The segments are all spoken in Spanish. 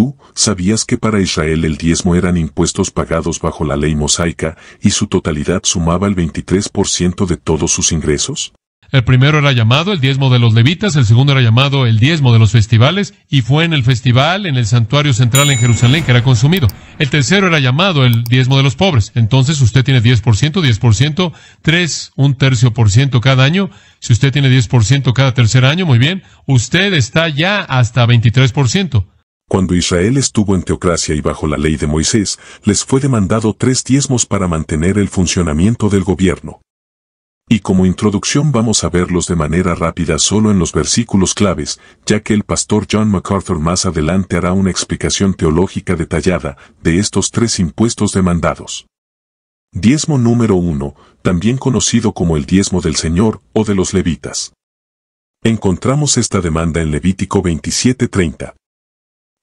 tú, ¿sabías que para Israel el diezmo eran impuestos pagados bajo la ley mosaica y su totalidad sumaba el 23% de todos sus ingresos? El primero era llamado el diezmo de los levitas, el segundo era llamado el diezmo de los festivales, y fue en el festival, en el santuario central en Jerusalén, que era consumido. El tercero era llamado el diezmo de los pobres. Entonces usted tiene 10%, 10%, 3, un tercio por ciento cada año. Si usted tiene 10% cada tercer año, muy bien, usted está ya hasta 23%. Cuando Israel estuvo en teocracia y bajo la ley de Moisés, les fue demandado tres diezmos para mantener el funcionamiento del gobierno. Y como introducción vamos a verlos de manera rápida solo en los versículos claves, ya que el pastor John MacArthur más adelante hará una explicación teológica detallada de estos tres impuestos demandados. Diezmo número uno, también conocido como el diezmo del Señor o de los levitas. Encontramos esta demanda en Levítico 27:30.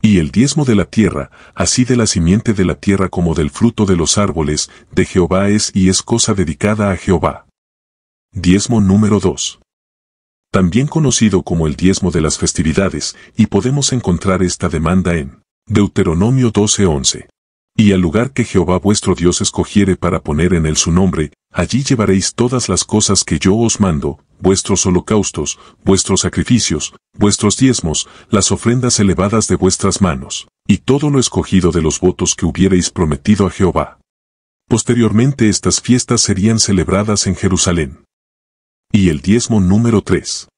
Y el diezmo de la tierra, así de la simiente de la tierra como del fruto de los árboles, de Jehová es y es cosa dedicada a Jehová. Diezmo número 2. También conocido como el diezmo de las festividades, y podemos encontrar esta demanda en Deuteronomio 12:11. Y al lugar que Jehová vuestro Dios escogiere para poner en él su nombre, allí llevaréis todas las cosas que yo os mando, vuestros holocaustos, vuestros sacrificios, vuestros diezmos, las ofrendas elevadas de vuestras manos, y todo lo escogido de los votos que hubiereis prometido a Jehová. Posteriormente estas fiestas serían celebradas en Jerusalén. Y el diezmo número 3.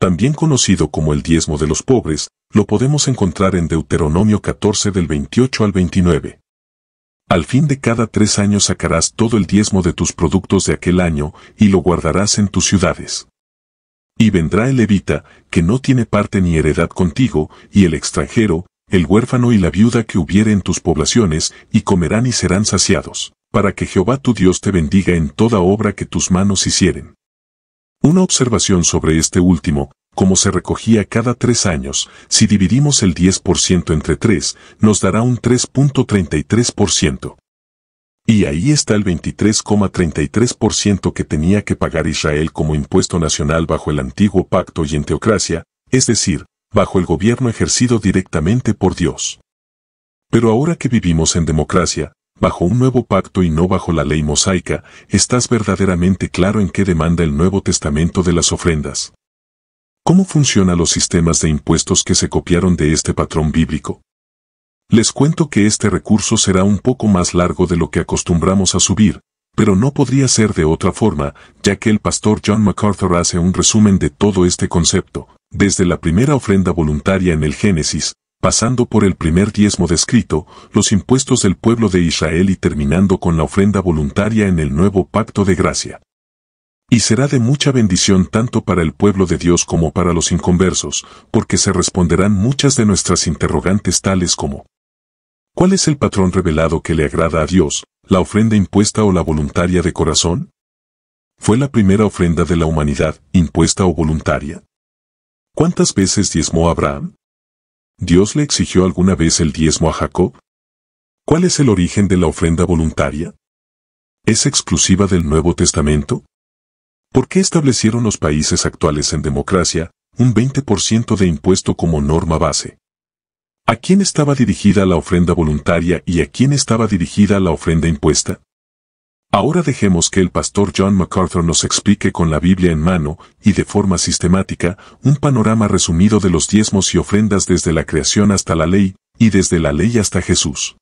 También conocido como el diezmo de los pobres, lo podemos encontrar en Deuteronomio 14 del 28 al 29. Al fin de cada tres años sacarás todo el diezmo de tus productos de aquel año y lo guardarás en tus ciudades. Y vendrá el levita, que no tiene parte ni heredad contigo, y el extranjero, el huérfano y la viuda que hubiere en tus poblaciones, y comerán y serán saciados, para que Jehová tu Dios te bendiga en toda obra que tus manos hicieren. Una observación sobre este último, como se recogía cada tres años, si dividimos el 10% entre 3, nos dará un 3.33%. Y ahí está el 23,33% que tenía que pagar Israel como impuesto nacional bajo el antiguo pacto y en teocracia, es decir, bajo el gobierno ejercido directamente por Dios. Pero ahora que vivimos en democracia, bajo un nuevo pacto y no bajo la ley mosaica, estás verdaderamente claro en qué demanda el Nuevo Testamento de las ofrendas. ¿Cómo funcionan los sistemas de impuestos que se copiaron de este patrón bíblico? Les cuento que este recurso será un poco más largo de lo que acostumbramos a subir, pero no podría ser de otra forma, ya que el pastor John MacArthur hace un resumen de todo este concepto, desde la primera ofrenda voluntaria en el Génesis, pasando por el primer diezmo descrito, los impuestos del pueblo de Israel y terminando con la ofrenda voluntaria en el nuevo pacto de gracia. Y será de mucha bendición tanto para el pueblo de Dios como para los inconversos, porque se responderán muchas de nuestras interrogantes tales como ¿Cuál es el patrón revelado que le agrada a Dios, la ofrenda impuesta o la voluntaria de corazón? ¿Fue la primera ofrenda de la humanidad, impuesta o voluntaria? ¿Cuántas veces diezmó Abraham? ¿Dios le exigió alguna vez el diezmo a Jacob? ¿Cuál es el origen de la ofrenda voluntaria? ¿Es exclusiva del Nuevo Testamento? ¿Por qué establecieron los países actuales en democracia un 20% de impuesto como norma base? ¿A quién estaba dirigida la ofrenda voluntaria y a quién estaba dirigida la ofrenda impuesta? Ahora dejemos que el pastor John MacArthur nos explique con la Biblia en mano y de forma sistemática un panorama resumido de los diezmos y ofrendas desde la creación hasta la ley y desde la ley hasta Jesús.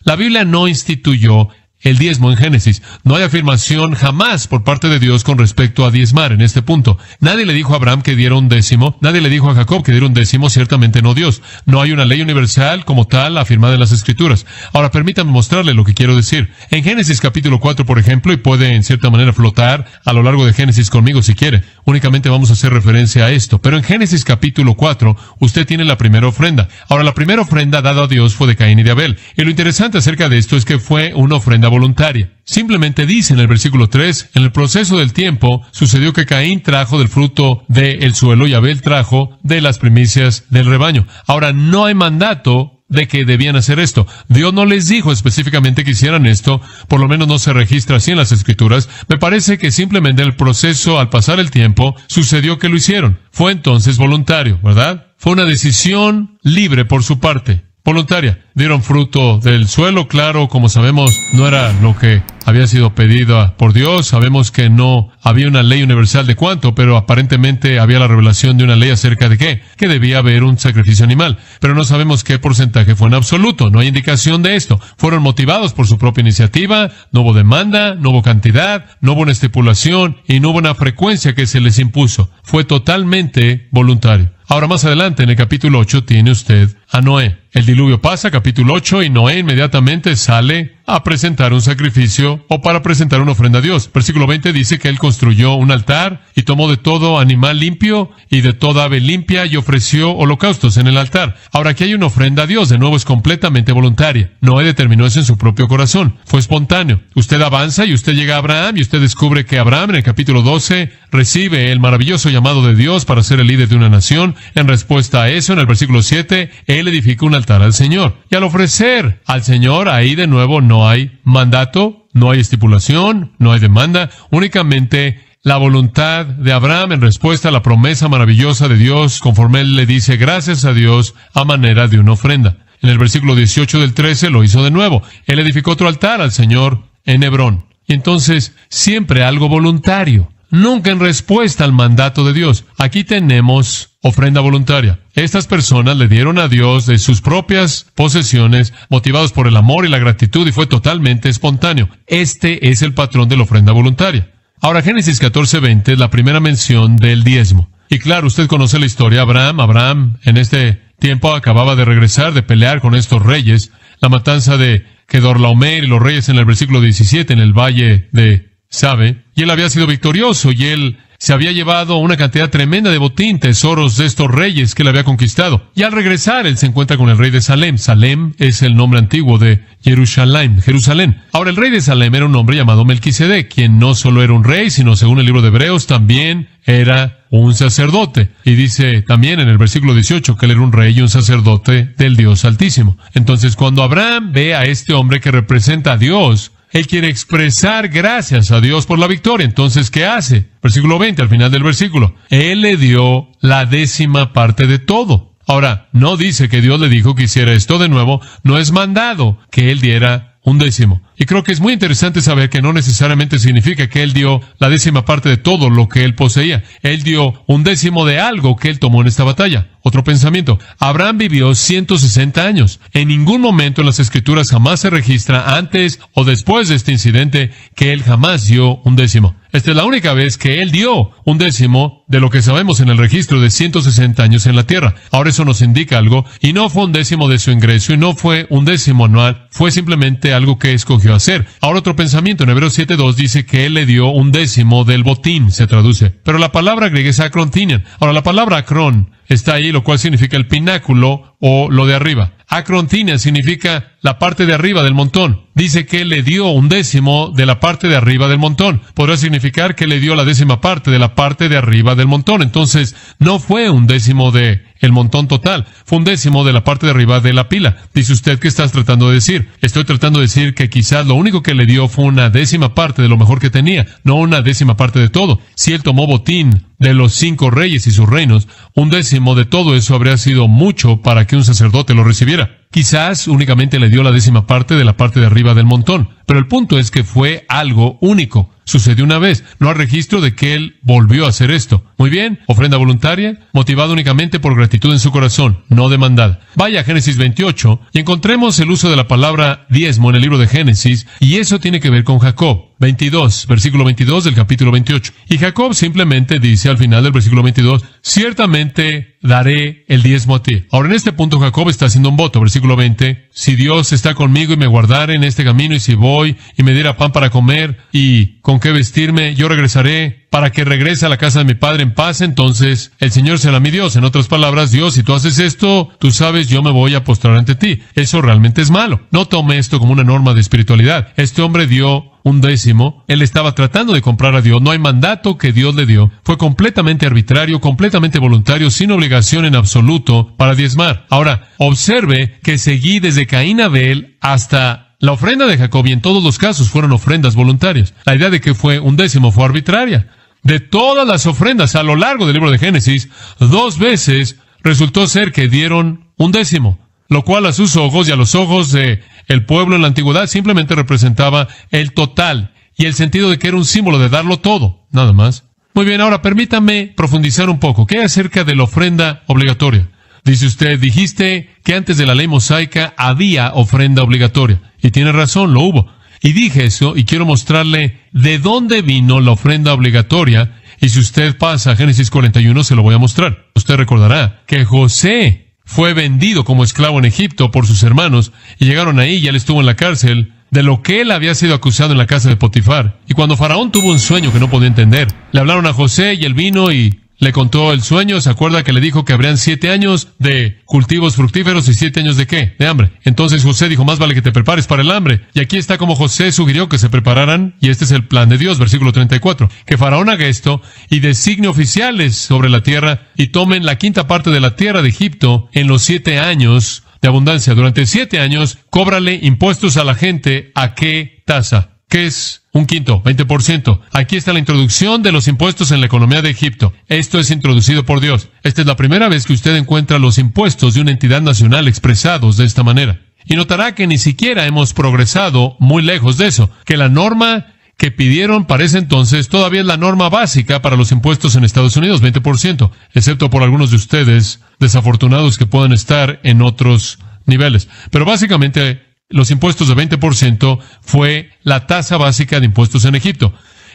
La Biblia no instituyó el diezmo en Génesis. No hay afirmación jamás por parte de Dios con respecto a diezmar en este punto. Nadie le dijo a Abraham que diera un décimo, nadie le dijo a Jacob que diera un décimo, ciertamente no Dios. No hay una ley universal como tal afirmada en las Escrituras. Ahora permítame mostrarle lo que quiero decir. En Génesis capítulo 4, por ejemplo, y puede en cierta manera flotar a lo largo de Génesis conmigo si quiere. Únicamente vamos a hacer referencia a esto. Pero en Génesis capítulo 4, usted tiene la primera ofrenda. Ahora, la primera ofrenda dada a Dios fue de Caín y de Abel. Y lo interesante acerca de esto es que fue una ofrenda voluntaria. Simplemente dice en el versículo 3, en el proceso del tiempo sucedió que Caín trajo del fruto del el suelo y Abel trajo de las primicias del rebaño. Ahora, no hay mandato de que debían hacer esto. Dios no les dijo específicamente que hicieran esto, por lo menos no se registra así en las escrituras. Me parece que simplemente el proceso, al pasar el tiempo, sucedió que lo hicieron. Fue entonces voluntario, ¿verdad? Fue una decisión libre por su parte voluntaria. Dieron fruto del suelo, claro, como sabemos, no era lo que había sido pedido por Dios. Sabemos que no había una ley universal de cuánto, pero aparentemente había la revelación de una ley acerca de qué, que debía haber un sacrificio animal. Pero no sabemos qué porcentaje fue en absoluto, no hay indicación de esto. Fueron motivados por su propia iniciativa, no hubo demanda, no hubo cantidad, no hubo una estipulación y no hubo una frecuencia que se les impuso. Fue totalmente voluntario. Ahora más adelante, en el capítulo 8, tiene usted a Noé. El diluvio pasa, capítulo 8, y Noé inmediatamente sale a presentar un sacrificio o para presentar una ofrenda a Dios. Versículo 20 dice que él construyó un altar y tomó de todo animal limpio y de toda ave limpia y ofreció holocaustos en el altar. Ahora aquí hay una ofrenda a Dios, de nuevo es completamente voluntaria. Noé determinó eso en su propio corazón, fue espontáneo. Usted avanza y usted llega a Abraham y usted descubre que Abraham en el capítulo 12 recibe el maravilloso llamado de Dios para ser el líder de una nación en respuesta a eso, en el versículo 7, él edificó un altar al Señor. Y al ofrecer al Señor, ahí de nuevo no hay mandato, no hay estipulación, no hay demanda, únicamente la voluntad de Abraham en respuesta a la promesa maravillosa de Dios, conforme él le dice gracias a Dios a manera de una ofrenda. En el versículo 18 del 13 lo hizo de nuevo. Él edificó otro altar al Señor en Hebrón. Y entonces, siempre algo voluntario, nunca en respuesta al mandato de Dios. Aquí tenemos ofrenda voluntaria. Estas personas le dieron a Dios de sus propias posesiones, motivados por el amor y la gratitud, y fue totalmente espontáneo. Este es el patrón de la ofrenda voluntaria. Ahora, Génesis 14:20 es la primera mención del diezmo. Y claro, usted conoce la historia. Abraham, Abraham, en este tiempo acababa de regresar de pelear con estos reyes, la matanza de Kedorlaomer y los reyes en el versículo 17 en el valle de Sabe, y él había sido victorioso y él se había llevado una cantidad tremenda de botín, tesoros de estos reyes que él había conquistado. Y al regresar, él se encuentra con el rey de Salem. Salem es el nombre antiguo de Jerusalén, Jerusalén. Ahora, el rey de Salem era un hombre llamado Melquisedec, quien no solo era un rey, sino según el libro de Hebreos, también era un sacerdote. Y dice también en el versículo 18 que él era un rey y un sacerdote del Dios Altísimo. Entonces, cuando Abraham ve a este hombre que representa a Dios, él quiere expresar gracias a Dios por la victoria. Entonces, ¿qué hace? Versículo 20, al final del versículo. Él le dio la décima parte de todo. Ahora, no dice que Dios le dijo que hiciera esto de nuevo, no es mandado que él diera un décimo. Y creo que es muy interesante saber que no necesariamente significa que él dio la décima parte de todo lo que él poseía. Él dio un décimo de algo que él tomó en esta batalla. Otro pensamiento. Abraham vivió 160 años. En ningún momento en las escrituras jamás se registra antes o después de este incidente que él jamás dio un décimo. Esta es la única vez que él dio un décimo de lo que sabemos en el registro de 160 años en la tierra. Ahora eso nos indica algo, y no fue un décimo de su ingreso, y no fue un décimo anual, fue simplemente algo que escogió hacer. Ahora otro pensamiento, en Hebreos 7.2 dice que él le dio un décimo del botín, se traduce. Pero la palabra griega es acrontinian. Ahora la palabra acron está ahí, lo cual significa el pináculo o lo de arriba. Acrontinian significa la parte de arriba del montón. Dice que él le dio un décimo de la parte de arriba del montón. Podría significar que le dio la décima parte de la parte de arriba del montón. Entonces, no fue un décimo de el montón total. Fue un décimo de la parte de arriba de la pila. Dice usted, ¿qué estás tratando de decir? Estoy tratando de decir que quizás lo único que le dio fue una décima parte de lo mejor que tenía, no una décima parte de todo. Si él tomó botín de los cinco reyes y sus reinos, un décimo de todo eso habría sido mucho para que un sacerdote lo recibiera. Quizás únicamente le dio la décima parte de la parte de arriba del montón. Pero el punto es que fue algo único. Sucedió una vez. No hay registro de que él volvió a hacer esto. Muy bien, ofrenda voluntaria, motivada únicamente por gratitud en su corazón, no demandada. Vaya a Génesis 28 y encontremos el uso de la palabra diezmo en el libro de Génesis y eso tiene que ver con Jacob. 22, versículo 22 del capítulo 28. Y Jacob simplemente dice al final del versículo 22, ciertamente daré el diezmo a ti. Ahora en este punto Jacob está haciendo un voto, versículo 20, si Dios está conmigo y me guardare en este camino y si voy y me diera pan para comer y con qué vestirme, yo regresaré para que regrese a la casa de mi padre en paz, entonces el Señor será mi Dios. En otras palabras, Dios, si tú haces esto, tú sabes, yo me voy a postrar ante ti. Eso realmente es malo. No tome esto como una norma de espiritualidad. Este hombre dio un décimo, él estaba tratando de comprar a Dios, no hay mandato que Dios le dio, fue completamente arbitrario, completamente voluntario, sin obligación en absoluto para diezmar. Ahora, observe que seguí desde Caín Abel hasta la ofrenda de Jacob y en todos los casos fueron ofrendas voluntarias. La idea de que fue un décimo fue arbitraria. De todas las ofrendas a lo largo del libro de Génesis, dos veces resultó ser que dieron un décimo, lo cual a sus ojos y a los ojos de el pueblo en la antigüedad simplemente representaba el total y el sentido de que era un símbolo de darlo todo, nada más. Muy bien, ahora permítame profundizar un poco. ¿Qué hay acerca de la ofrenda obligatoria? Dice usted, dijiste que antes de la ley mosaica había ofrenda obligatoria. Y tiene razón, lo hubo. Y dije eso y quiero mostrarle de dónde vino la ofrenda obligatoria. Y si usted pasa a Génesis 41, se lo voy a mostrar. Usted recordará que José fue vendido como esclavo en Egipto por sus hermanos y llegaron ahí y él estuvo en la cárcel de lo que él había sido acusado en la casa de Potifar. Y cuando Faraón tuvo un sueño que no podía entender, le hablaron a José y él vino y le contó el sueño, se acuerda que le dijo que habrían siete años de cultivos fructíferos y siete años de qué? De hambre. Entonces José dijo, más vale que te prepares para el hambre. Y aquí está como José sugirió que se prepararan, y este es el plan de Dios, versículo 34, que Faraón haga esto y designe oficiales sobre la tierra y tomen la quinta parte de la tierra de Egipto en los siete años de abundancia. Durante siete años, cóbrale impuestos a la gente a qué tasa que es un quinto, 20%. Aquí está la introducción de los impuestos en la economía de Egipto. Esto es introducido por Dios. Esta es la primera vez que usted encuentra los impuestos de una entidad nacional expresados de esta manera. Y notará que ni siquiera hemos progresado muy lejos de eso, que la norma que pidieron para ese entonces todavía es la norma básica para los impuestos en Estados Unidos, 20%, excepto por algunos de ustedes desafortunados que pueden estar en otros niveles. Pero básicamente los impuestos de 20% fue la tasa básica de impuestos en Egipto.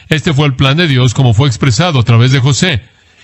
Este fue el plan de Dios como fue expresado a través de José.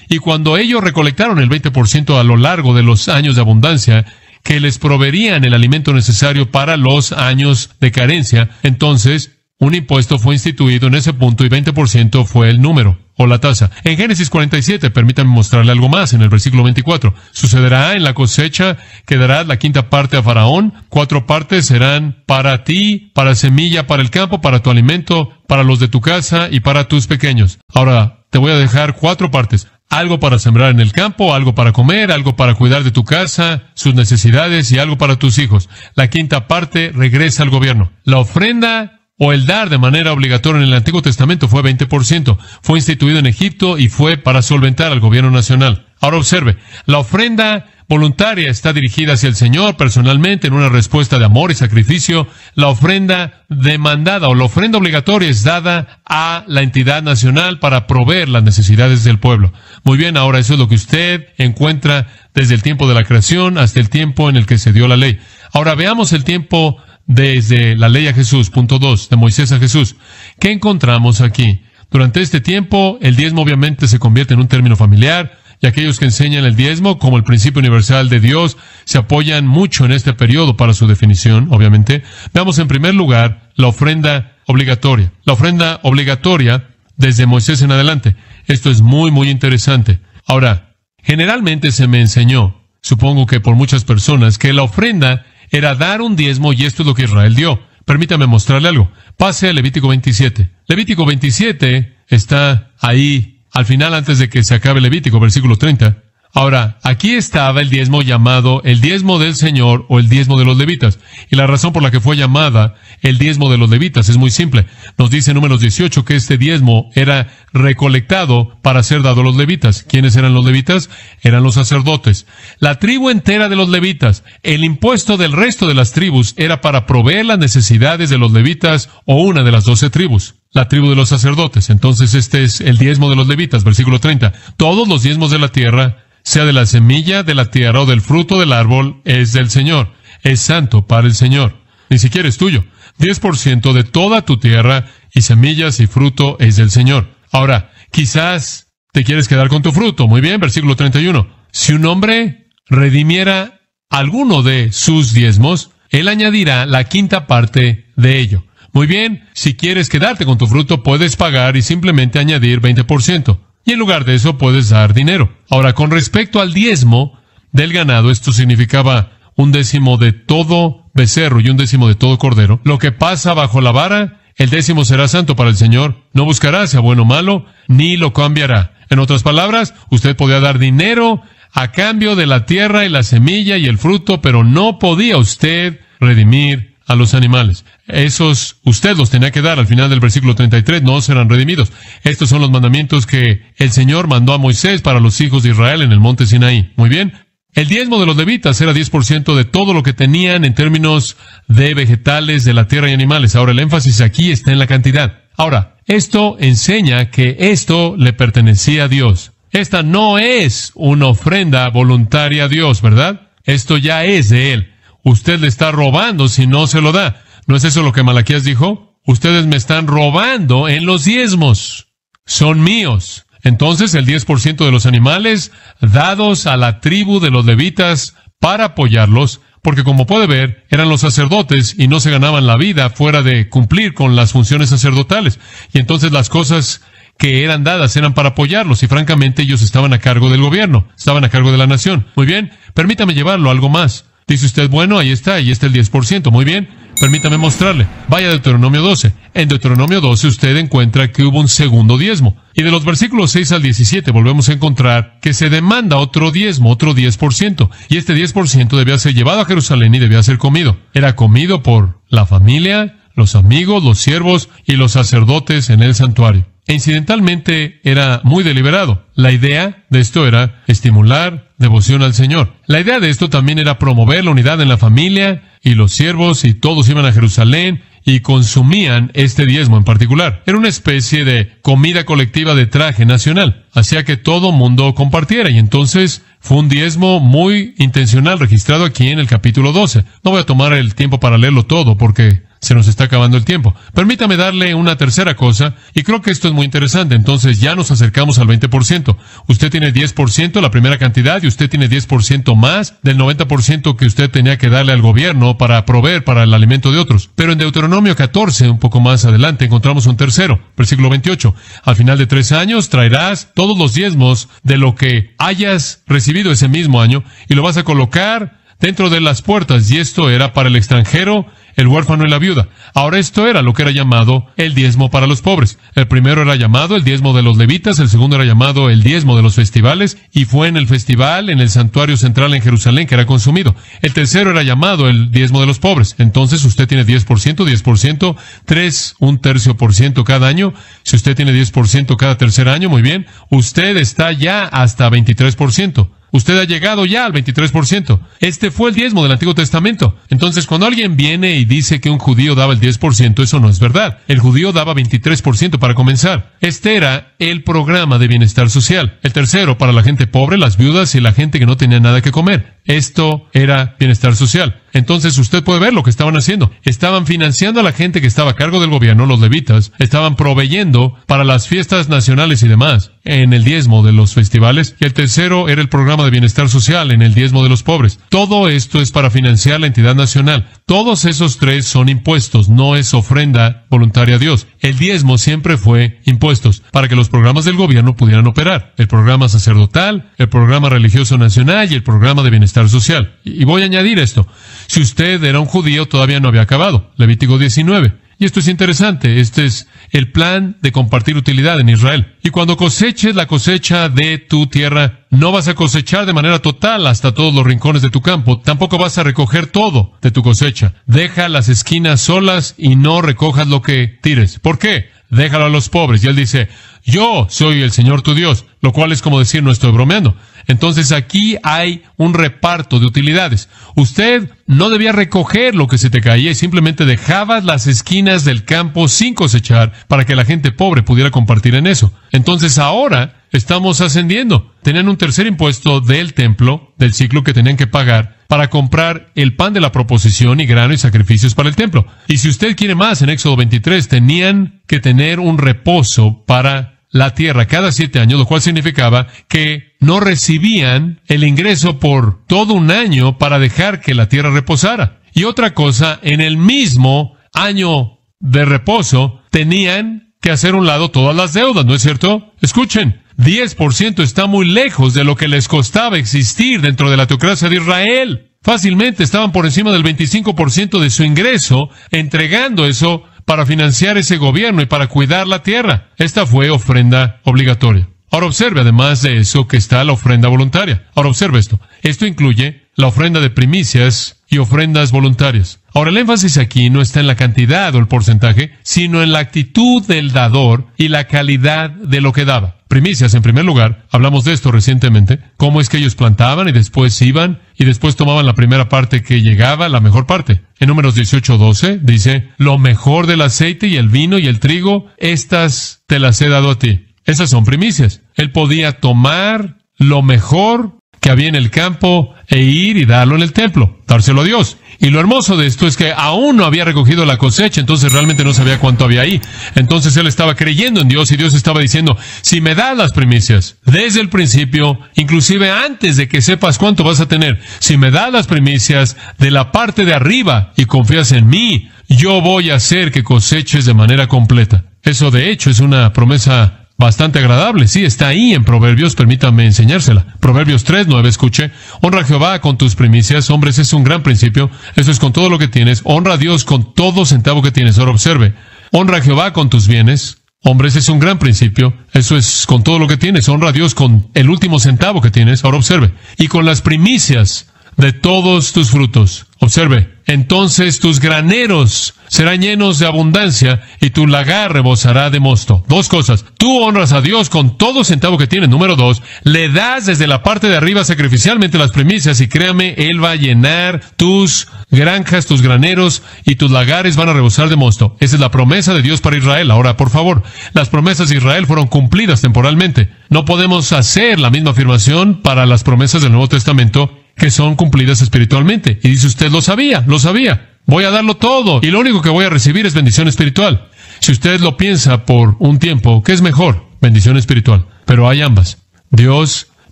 Y cuando ellos recolectaron el 20% a lo largo de los años de abundancia, que les proveerían el alimento necesario para los años de carencia, entonces un impuesto fue instituido en ese punto y 20% fue el número o la tasa. En Génesis 47, permítame mostrarle algo más en el versículo 24. Sucederá en la cosecha que la quinta parte a Faraón, cuatro partes serán para ti, para semilla, para el campo, para tu alimento, para los de tu casa y para tus pequeños. Ahora, te voy a dejar cuatro partes. Algo para sembrar en el campo, algo para comer, algo para cuidar de tu casa, sus necesidades y algo para tus hijos. La quinta parte regresa al gobierno. La ofrenda o el dar de manera obligatoria en el Antiguo Testamento fue 20%. Fue instituido en Egipto y fue para solventar al gobierno nacional. Ahora observe, la ofrenda voluntaria está dirigida hacia el Señor personalmente en una respuesta de amor y sacrificio. La ofrenda demandada o la ofrenda obligatoria es dada a la entidad nacional para proveer las necesidades del pueblo. Muy bien, ahora eso es lo que usted encuentra desde el tiempo de la creación hasta el tiempo en el que se dio la ley. Ahora veamos el tiempo desde la ley a Jesús, punto 2, de Moisés a Jesús. ¿Qué encontramos aquí? Durante este tiempo, el diezmo obviamente se convierte en un término familiar, y aquellos que enseñan el diezmo como el principio universal de Dios se apoyan mucho en este periodo para su definición, obviamente. Veamos en primer lugar la ofrenda obligatoria. La ofrenda obligatoria desde Moisés en adelante. Esto es muy, muy interesante. Ahora, generalmente se me enseñó, supongo que por muchas personas, que la ofrenda era dar un diezmo y esto es lo que Israel dio. Permítame mostrarle algo. Pase a Levítico 27. Levítico 27 está ahí al final antes de que se acabe Levítico, versículo 30. Ahora, aquí estaba el diezmo llamado el diezmo del Señor o el diezmo de los levitas. Y la razón por la que fue llamada el diezmo de los levitas es muy simple. Nos dice en números 18 que este diezmo era recolectado para ser dado a los levitas. ¿Quiénes eran los levitas? Eran los sacerdotes. La tribu entera de los levitas. El impuesto del resto de las tribus era para proveer las necesidades de los levitas o una de las doce tribus la tribu de los sacerdotes. Entonces este es el diezmo de los levitas, versículo 30. Todos los diezmos de la tierra sea de la semilla, de la tierra o del fruto del árbol, es del Señor, es santo para el Señor, ni siquiera es tuyo. 10% de toda tu tierra y semillas y fruto es del Señor. Ahora, quizás te quieres quedar con tu fruto. Muy bien, versículo 31. Si un hombre redimiera alguno de sus diezmos, él añadirá la quinta parte de ello. Muy bien, si quieres quedarte con tu fruto, puedes pagar y simplemente añadir 20%. Y en lugar de eso puedes dar dinero. Ahora, con respecto al diezmo del ganado, esto significaba un décimo de todo becerro y un décimo de todo cordero. Lo que pasa bajo la vara, el décimo será santo para el Señor. No buscará, sea bueno o malo, ni lo cambiará. En otras palabras, usted podía dar dinero a cambio de la tierra y la semilla y el fruto, pero no podía usted redimir a los animales. Esos usted los tenía que dar al final del versículo 33, no serán redimidos. Estos son los mandamientos que el Señor mandó a Moisés para los hijos de Israel en el monte Sinaí. Muy bien. El diezmo de los levitas era 10% de todo lo que tenían en términos de vegetales, de la tierra y animales. Ahora el énfasis aquí está en la cantidad. Ahora, esto enseña que esto le pertenecía a Dios. Esta no es una ofrenda voluntaria a Dios, ¿verdad? Esto ya es de Él usted le está robando si no se lo da. ¿No es eso lo que Malaquías dijo? Ustedes me están robando en los diezmos. Son míos. Entonces el 10% de los animales dados a la tribu de los levitas para apoyarlos, porque como puede ver, eran los sacerdotes y no se ganaban la vida fuera de cumplir con las funciones sacerdotales. Y entonces las cosas que eran dadas eran para apoyarlos y francamente ellos estaban a cargo del gobierno, estaban a cargo de la nación. Muy bien, permítame llevarlo algo más. Dice usted, bueno, ahí está, ahí está el 10%. Muy bien, permítame mostrarle. Vaya a Deuteronomio 12. En Deuteronomio 12 usted encuentra que hubo un segundo diezmo. Y de los versículos 6 al 17 volvemos a encontrar que se demanda otro diezmo, otro 10%. Y este 10% debía ser llevado a Jerusalén y debía ser comido. Era comido por la familia, los amigos, los siervos y los sacerdotes en el santuario. E incidentalmente era muy deliberado. La idea de esto era estimular devoción al Señor. La idea de esto también era promover la unidad en la familia y los siervos y todos iban a Jerusalén y consumían este diezmo en particular. Era una especie de comida colectiva de traje nacional. Hacía que todo mundo compartiera y entonces fue un diezmo muy intencional registrado aquí en el capítulo 12. No voy a tomar el tiempo para leerlo todo porque se nos está acabando el tiempo. Permítame darle una tercera cosa, y creo que esto es muy interesante. Entonces ya nos acercamos al 20%. Usted tiene 10%, la primera cantidad, y usted tiene 10% más del 90% que usted tenía que darle al gobierno para proveer para el alimento de otros. Pero en Deuteronomio 14, un poco más adelante, encontramos un tercero, versículo 28. Al final de tres años traerás todos los diezmos de lo que hayas recibido ese mismo año, y lo vas a colocar dentro de las puertas, y esto era para el extranjero el huérfano y la viuda. Ahora esto era lo que era llamado el diezmo para los pobres. El primero era llamado el diezmo de los levitas, el segundo era llamado el diezmo de los festivales, y fue en el festival, en el santuario central en Jerusalén, que era consumido. El tercero era llamado el diezmo de los pobres. Entonces usted tiene 10%, 10%, 3, un tercio por ciento cada año. Si usted tiene 10% cada tercer año, muy bien, usted está ya hasta 23%. Usted ha llegado ya al 23%. Este fue el diezmo del Antiguo Testamento. Entonces, cuando alguien viene y dice que un judío daba el 10%, eso no es verdad. El judío daba 23% para comenzar. Este era el programa de bienestar social. El tercero, para la gente pobre, las viudas y la gente que no tenía nada que comer. Esto era bienestar social. Entonces usted puede ver lo que estaban haciendo. Estaban financiando a la gente que estaba a cargo del gobierno, los levitas, estaban proveyendo para las fiestas nacionales y demás, en el diezmo de los festivales, y el tercero era el programa de bienestar social, en el diezmo de los pobres. Todo esto es para financiar la entidad nacional. Todos esos tres son impuestos, no es ofrenda voluntaria a Dios. El diezmo siempre fue impuestos, para que los programas del gobierno pudieran operar. El programa sacerdotal, el programa religioso nacional y el programa de bienestar social. Y voy a añadir esto. Si usted era un judío, todavía no había acabado. Levítico 19. Y esto es interesante. Este es el plan de compartir utilidad en Israel. Y cuando coseches la cosecha de tu tierra, no vas a cosechar de manera total hasta todos los rincones de tu campo. Tampoco vas a recoger todo de tu cosecha. Deja las esquinas solas y no recojas lo que tires. ¿Por qué? Déjalo a los pobres. Y él dice, yo soy el Señor tu Dios, lo cual es como decir, no estoy bromeando. Entonces aquí hay un reparto de utilidades. Usted no debía recoger lo que se te caía y simplemente dejaba las esquinas del campo sin cosechar para que la gente pobre pudiera compartir en eso. Entonces ahora estamos ascendiendo. Tenían un tercer impuesto del templo, del ciclo que tenían que pagar para comprar el pan de la proposición y grano y sacrificios para el templo. Y si usted quiere más, en Éxodo 23 tenían que tener un reposo para la tierra cada siete años, lo cual significaba que no recibían el ingreso por todo un año para dejar que la tierra reposara. Y otra cosa, en el mismo año de reposo tenían que hacer un lado todas las deudas, ¿no es cierto? Escuchen, 10% está muy lejos de lo que les costaba existir dentro de la teocracia de Israel. Fácilmente estaban por encima del 25% de su ingreso entregando eso para financiar ese gobierno y para cuidar la tierra. Esta fue ofrenda obligatoria. Ahora observe, además de eso, que está la ofrenda voluntaria. Ahora observe esto. Esto incluye la ofrenda de primicias y ofrendas voluntarias. Ahora el énfasis aquí no está en la cantidad o el porcentaje, sino en la actitud del dador y la calidad de lo que daba. Primicias, en primer lugar, hablamos de esto recientemente, cómo es que ellos plantaban y después iban y después tomaban la primera parte que llegaba, la mejor parte. En números 18-12 dice, lo mejor del aceite y el vino y el trigo, estas te las he dado a ti. Esas son primicias. Él podía tomar lo mejor que había en el campo e ir y darlo en el templo, dárselo a Dios. Y lo hermoso de esto es que aún no había recogido la cosecha, entonces realmente no sabía cuánto había ahí. Entonces él estaba creyendo en Dios y Dios estaba diciendo, si me das las primicias, desde el principio, inclusive antes de que sepas cuánto vas a tener, si me das las primicias de la parte de arriba y confías en mí, yo voy a hacer que coseches de manera completa. Eso de hecho es una promesa bastante agradable. Sí, está ahí en Proverbios, permítame enseñársela. Proverbios 3, 9, escuche. Honra a Jehová con tus primicias. Hombres, es un gran principio. Eso es con todo lo que tienes. Honra a Dios con todo centavo que tienes. Ahora observe. Honra a Jehová con tus bienes. Hombres, es un gran principio. Eso es con todo lo que tienes. Honra a Dios con el último centavo que tienes. Ahora observe. Y con las primicias de todos tus frutos. Observe, entonces tus graneros serán llenos de abundancia y tu lagar rebosará de mosto. Dos cosas. Tú honras a Dios con todo centavo que tiene Número dos, le das desde la parte de arriba sacrificialmente las primicias y créame, Él va a llenar tus granjas, tus graneros y tus lagares van a rebosar de mosto. Esa es la promesa de Dios para Israel. Ahora, por favor, las promesas de Israel fueron cumplidas temporalmente. No podemos hacer la misma afirmación para las promesas del Nuevo Testamento que son cumplidas espiritualmente. Y dice usted, lo sabía, lo sabía. Voy a darlo todo y lo único que voy a recibir es bendición espiritual. Si usted lo piensa por un tiempo, ¿qué es mejor? Bendición espiritual. Pero hay ambas. Dios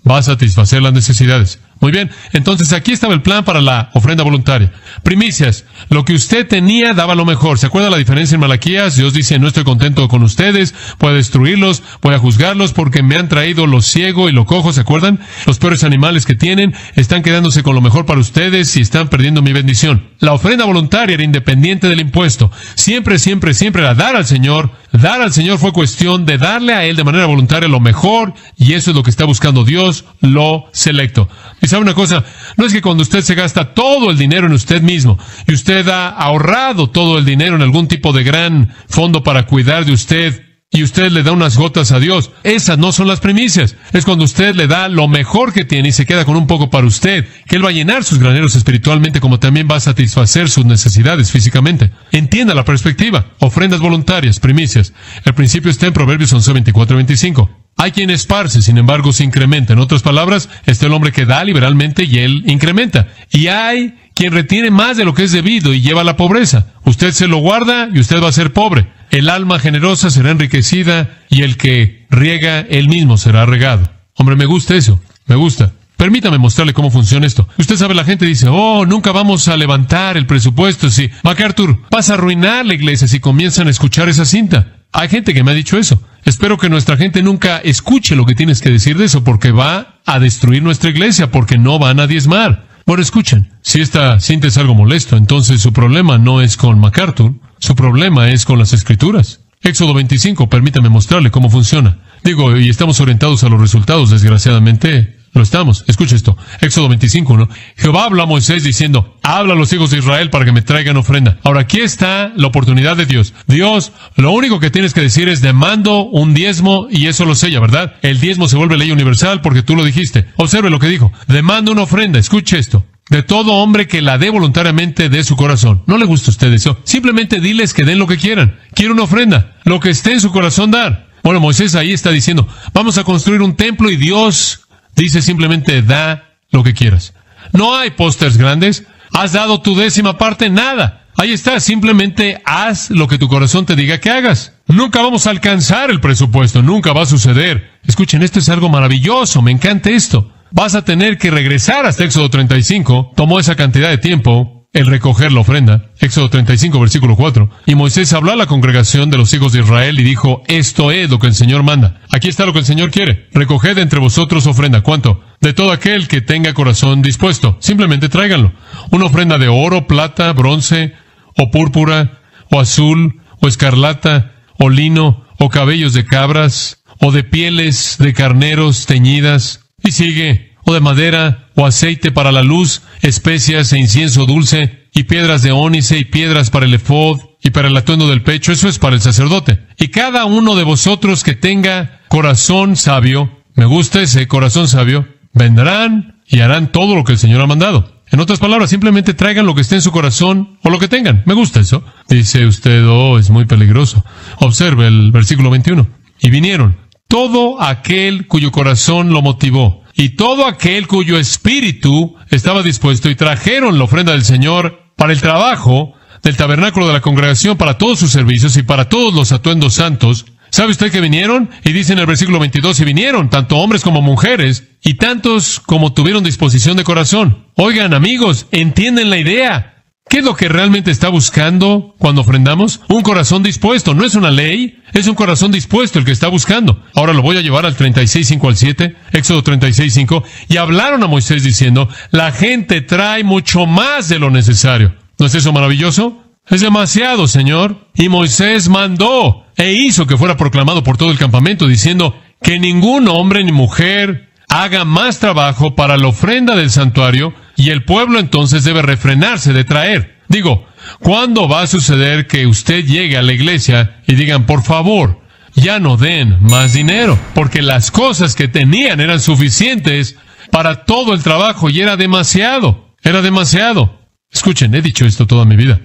va a satisfacer las necesidades. Muy bien, entonces aquí estaba el plan para la ofrenda voluntaria. Primicias, lo que usted tenía daba lo mejor. ¿Se acuerda la diferencia en Malaquías? Dios dice, no estoy contento con ustedes, voy a destruirlos, voy a juzgarlos porque me han traído lo ciego y lo cojo, ¿se acuerdan? Los peores animales que tienen están quedándose con lo mejor para ustedes y están perdiendo mi bendición. La ofrenda voluntaria era independiente del impuesto. Siempre, siempre, siempre era dar al Señor. Dar al Señor fue cuestión de darle a Él de manera voluntaria lo mejor y eso es lo que está buscando Dios, lo selecto sabe una cosa, no es que cuando usted se gasta todo el dinero en usted mismo y usted ha ahorrado todo el dinero en algún tipo de gran fondo para cuidar de usted y usted le da unas gotas a Dios, esas no son las primicias. Es cuando usted le da lo mejor que tiene y se queda con un poco para usted, que Él va a llenar sus graneros espiritualmente como también va a satisfacer sus necesidades físicamente. Entienda la perspectiva. Ofrendas voluntarias, primicias. El principio está en Proverbios 11, 24, 25. Hay quien esparce, sin embargo, se incrementa. En otras palabras, está el hombre que da liberalmente y él incrementa. Y hay quien retiene más de lo que es debido y lleva la pobreza. Usted se lo guarda y usted va a ser pobre. El alma generosa será enriquecida y el que riega él mismo será regado. Hombre, me gusta eso. Me gusta. Permítame mostrarle cómo funciona esto. Usted sabe, la gente dice, oh, nunca vamos a levantar el presupuesto si... MacArthur, vas a arruinar la iglesia si comienzan a escuchar esa cinta. Hay gente que me ha dicho eso. Espero que nuestra gente nunca escuche lo que tienes que decir de eso, porque va a destruir nuestra iglesia, porque no va a diezmar. Bueno, escuchen, si esta cinta algo molesto, entonces su problema no es con MacArthur, su problema es con las escrituras. Éxodo 25, permítame mostrarle cómo funciona. Digo, y estamos orientados a los resultados, desgraciadamente, lo estamos. Escucha esto. Éxodo 25, ¿no? Jehová habla a Moisés diciendo, habla a los hijos de Israel para que me traigan ofrenda. Ahora aquí está la oportunidad de Dios. Dios, lo único que tienes que decir es demando un diezmo y eso lo sella, ¿verdad? El diezmo se vuelve ley universal porque tú lo dijiste. Observe lo que dijo. Demando una ofrenda. Escuche esto de todo hombre que la dé voluntariamente de su corazón. No le gusta a usted eso. Simplemente diles que den lo que quieran. Quiero una ofrenda. Lo que esté en su corazón dar. Bueno, Moisés ahí está diciendo, vamos a construir un templo y Dios Dice simplemente da lo que quieras. No hay pósters grandes. Has dado tu décima parte, nada. Ahí está, simplemente haz lo que tu corazón te diga que hagas. Nunca vamos a alcanzar el presupuesto, nunca va a suceder. Escuchen, esto es algo maravilloso, me encanta esto. Vas a tener que regresar hasta Éxodo 35, tomó esa cantidad de tiempo, el recoger la ofrenda. Éxodo 35, versículo 4. Y Moisés habló a la congregación de los hijos de Israel y dijo, esto es lo que el Señor manda. Aquí está lo que el Señor quiere. Recoged entre vosotros ofrenda. ¿Cuánto? De todo aquel que tenga corazón dispuesto. Simplemente tráiganlo. Una ofrenda de oro, plata, bronce, o púrpura, o azul, o escarlata, o lino, o cabellos de cabras, o de pieles de carneros teñidas. Y sigue o de madera, o aceite para la luz, especias e incienso dulce, y piedras de ónice, y piedras para el efod, y para el atuendo del pecho, eso es para el sacerdote. Y cada uno de vosotros que tenga corazón sabio, me gusta ese corazón sabio, vendrán y harán todo lo que el Señor ha mandado. En otras palabras, simplemente traigan lo que esté en su corazón o lo que tengan. Me gusta eso. Dice usted, oh, es muy peligroso. Observe el versículo 21. Y vinieron todo aquel cuyo corazón lo motivó y todo aquel cuyo espíritu estaba dispuesto y trajeron la ofrenda del Señor para el trabajo del tabernáculo de la congregación para todos sus servicios y para todos los atuendos santos. ¿Sabe usted que vinieron? Y dice en el versículo 22, y vinieron tanto hombres como mujeres, y tantos como tuvieron disposición de corazón. Oigan amigos, entienden la idea. ¿Qué es lo que realmente está buscando cuando ofrendamos? Un corazón dispuesto, no es una ley, es un corazón dispuesto el que está buscando. Ahora lo voy a llevar al 36.5 al 7, Éxodo 36.5, y hablaron a Moisés diciendo, la gente trae mucho más de lo necesario. ¿No es eso maravilloso? Es demasiado, Señor. Y Moisés mandó e hizo que fuera proclamado por todo el campamento, diciendo, que ningún hombre ni mujer haga más trabajo para la ofrenda del santuario, y el pueblo entonces debe refrenarse de traer. Digo, ¿cuándo va a suceder que usted llegue a la iglesia y digan, por favor, ya no den más dinero? Porque las cosas que tenían eran suficientes para todo el trabajo y era demasiado, era demasiado. Escuchen, he dicho esto toda mi vida.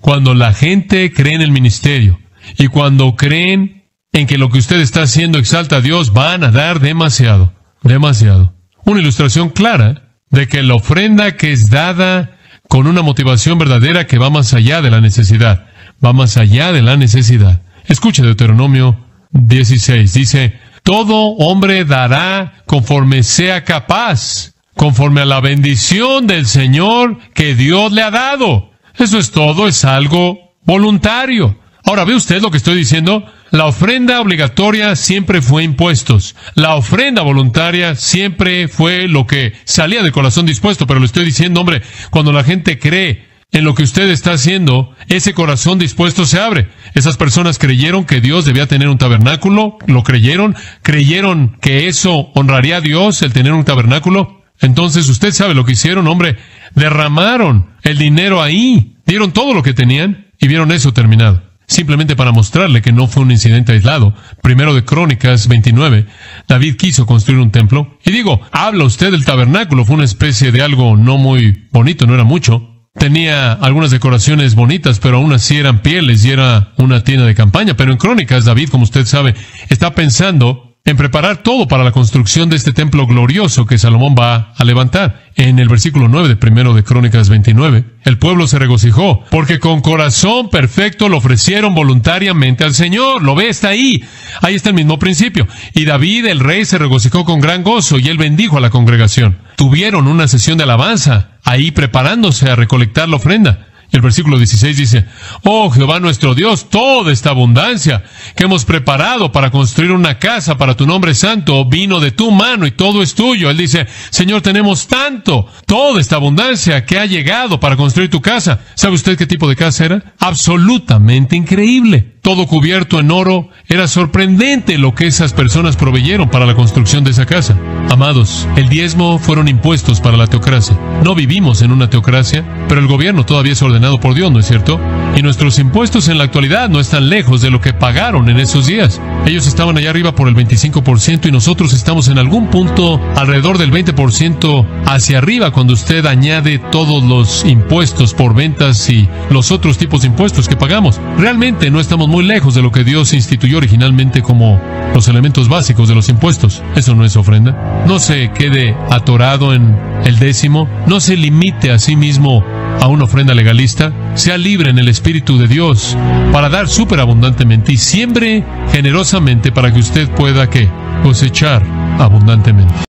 Cuando la gente cree en el ministerio y cuando creen en que lo que usted está haciendo exalta a Dios, van a dar demasiado, demasiado. Una ilustración clara ¿eh? de que la ofrenda que es dada con una motivación verdadera que va más allá de la necesidad, va más allá de la necesidad. Escuche Deuteronomio 16, dice, todo hombre dará conforme sea capaz, conforme a la bendición del Señor que Dios le ha dado. Eso es todo, es algo voluntario. Ahora, ¿ve usted lo que estoy diciendo? La ofrenda obligatoria siempre fue impuestos. La ofrenda voluntaria siempre fue lo que salía del corazón dispuesto. Pero le estoy diciendo, hombre, cuando la gente cree en lo que usted está haciendo, ese corazón dispuesto se abre. Esas personas creyeron que Dios debía tener un tabernáculo, lo creyeron, creyeron que eso honraría a Dios, el tener un tabernáculo. Entonces usted sabe lo que hicieron, hombre, derramaron el dinero ahí, dieron todo lo que tenían y vieron eso terminado. Simplemente para mostrarle que no fue un incidente aislado. Primero de Crónicas 29, David quiso construir un templo. Y digo, habla usted del tabernáculo, fue una especie de algo no muy bonito, no era mucho. Tenía algunas decoraciones bonitas, pero aún así eran pieles y era una tienda de campaña. Pero en Crónicas, David, como usted sabe, está pensando en preparar todo para la construcción de este templo glorioso que Salomón va a levantar. En el versículo 9 de primero de Crónicas 29, el pueblo se regocijó porque con corazón perfecto lo ofrecieron voluntariamente al Señor. Lo ve, está ahí. Ahí está el mismo principio. Y David, el rey, se regocijó con gran gozo y él bendijo a la congregación. Tuvieron una sesión de alabanza ahí preparándose a recolectar la ofrenda. El versículo 16 dice, Oh Jehová nuestro Dios, toda esta abundancia que hemos preparado para construir una casa para tu nombre santo vino de tu mano y todo es tuyo. Él dice, Señor, tenemos tanto, toda esta abundancia que ha llegado para construir tu casa. ¿Sabe usted qué tipo de casa era? Absolutamente increíble todo cubierto en oro, era sorprendente lo que esas personas proveyeron para la construcción de esa casa. Amados, el diezmo fueron impuestos para la teocracia. No vivimos en una teocracia, pero el gobierno todavía es ordenado por Dios, ¿no es cierto? Y nuestros impuestos en la actualidad no están lejos de lo que pagaron en esos días. Ellos estaban allá arriba por el 25% y nosotros estamos en algún punto alrededor del 20% hacia arriba cuando usted añade todos los impuestos por ventas y los otros tipos de impuestos que pagamos. Realmente no estamos muy muy lejos de lo que Dios instituyó originalmente como los elementos básicos de los impuestos. Eso no es ofrenda. No se quede atorado en el décimo. No se limite a sí mismo a una ofrenda legalista. Sea libre en el Espíritu de Dios para dar superabundantemente y siempre generosamente para que usted pueda que cosechar abundantemente.